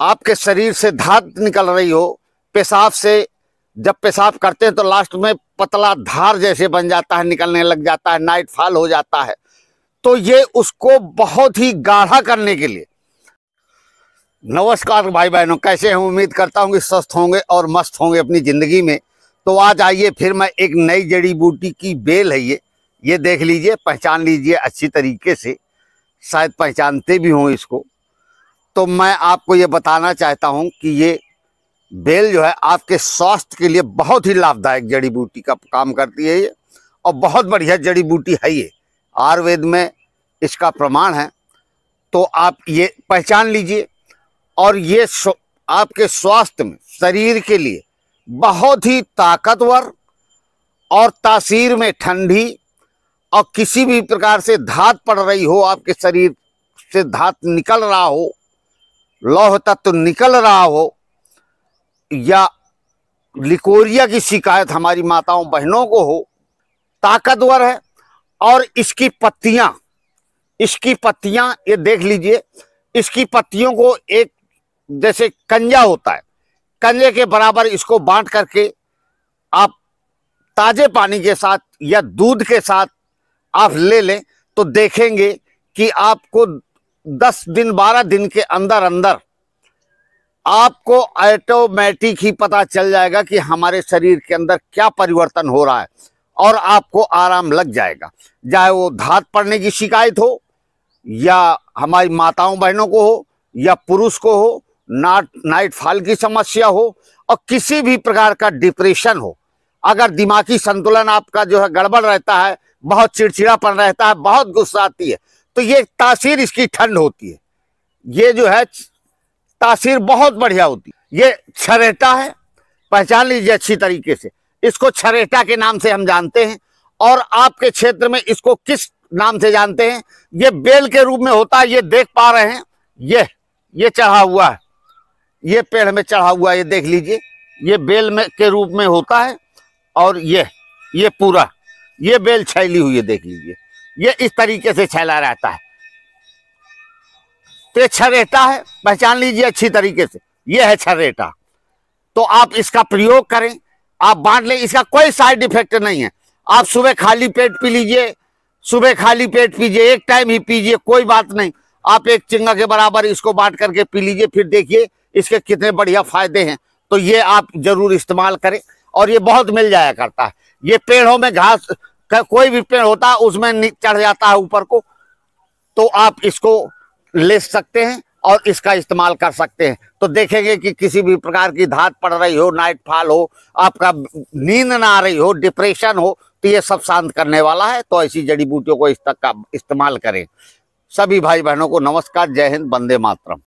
आपके शरीर से धात निकल रही हो पेशाब से जब पेशाब करते हैं तो लास्ट में पतला धार जैसे बन जाता है निकलने लग जाता है नाइट फॉल हो जाता है तो ये उसको बहुत ही गाढ़ा करने के लिए नमस्कार भाई बहनों कैसे हैं उम्मीद करता हूँ कि स्वस्थ होंगे और मस्त होंगे अपनी ज़िंदगी में तो आज आइए फिर मैं एक नई जड़ी बूटी की बेल है ये ये देख लीजिए पहचान लीजिए अच्छी तरीके से शायद पहचानते भी हों इसको तो मैं आपको ये बताना चाहता हूँ कि ये बेल जो है आपके स्वास्थ्य के लिए बहुत ही लाभदायक जड़ी बूटी का काम करती है ये और बहुत बढ़िया जड़ी बूटी है ये आयुर्वेद में इसका प्रमाण है तो आप ये पहचान लीजिए और ये आपके स्वास्थ्य में शरीर के लिए बहुत ही ताकतवर और तासीर में ठंडी और किसी भी प्रकार से धात पड़ रही हो आपके शरीर से धात निकल रहा हो लौह तत्व निकल रहा हो या लिकोरिया की शिकायत हमारी माताओं बहनों को हो ताकतवर है और इसकी पत्तियां इसकी पत्तियां ये देख लीजिए इसकी पत्तियों को एक जैसे कंजा होता है कंजे के बराबर इसको बांट करके आप ताजे पानी के साथ या दूध के साथ आप ले लें तो देखेंगे कि आपको दस दिन बारह दिन के अंदर अंदर आपको ऑटोमेटिक ही पता चल जाएगा कि हमारे शरीर के अंदर क्या परिवर्तन हो रहा है और आपको आराम लग जाएगा चाहे वो धात पड़ने की शिकायत हो या हमारी माताओं बहनों को हो या पुरुष को हो नाट नाइट फॉल की समस्या हो और किसी भी प्रकार का डिप्रेशन हो अगर दिमागी संतुलन आपका जो है गड़बड़ रहता है बहुत चिड़चिड़ापन रहता है बहुत गुस्सा आती है तो ये तासीर इसकी ठंड होती है ये जो है तासीर बहुत बढ़िया होती है ये छरेटा है पहचान लीजिए अच्छी तरीके से इसको छरेटा के नाम से हम जानते हैं और आपके क्षेत्र में इसको किस नाम से जानते हैं ये बेल के रूप में होता है ये देख पा रहे हैं ये ये चढ़ा हुआ है ये पेड़ में चढ़ा हुआ है ये देख लीजिए ये बेल में के रूप में होता है और ये ये पूरा ये बेल छैली हुई है देख लीजिए ये इस तरीके से छैला रहता है तो छरेटा है पहचान लीजिए अच्छी तरीके से ये है छरेटा तो आप इसका प्रयोग करें आप बांट लें इसका कोई साइड इफेक्ट नहीं है आप सुबह खाली पेट पी लीजिए सुबह खाली पेट पीजिए एक टाइम ही पीजिए कोई बात नहीं आप एक चिंगा के बराबर इसको बांट करके पी लीजिए फिर देखिए इसके कितने बढ़िया फायदे हैं तो ये आप जरूर इस्तेमाल करें और ये बहुत मिल जाया करता है ये पेड़ों में घास कोई भी पेड़ होता है उसमें चढ़ जाता है ऊपर को तो आप इसको ले सकते हैं और इसका इस्तेमाल कर सकते हैं तो देखेंगे कि किसी भी प्रकार की धात पड़ रही हो नाइट फॉल हो आपका नींद ना आ रही हो डिप्रेशन हो तो ये सब शांत करने वाला है तो ऐसी जड़ी बूटियों को इस तक का इस्तेमाल करें सभी भाई बहनों को नमस्कार जय हिंद बंदे मातरम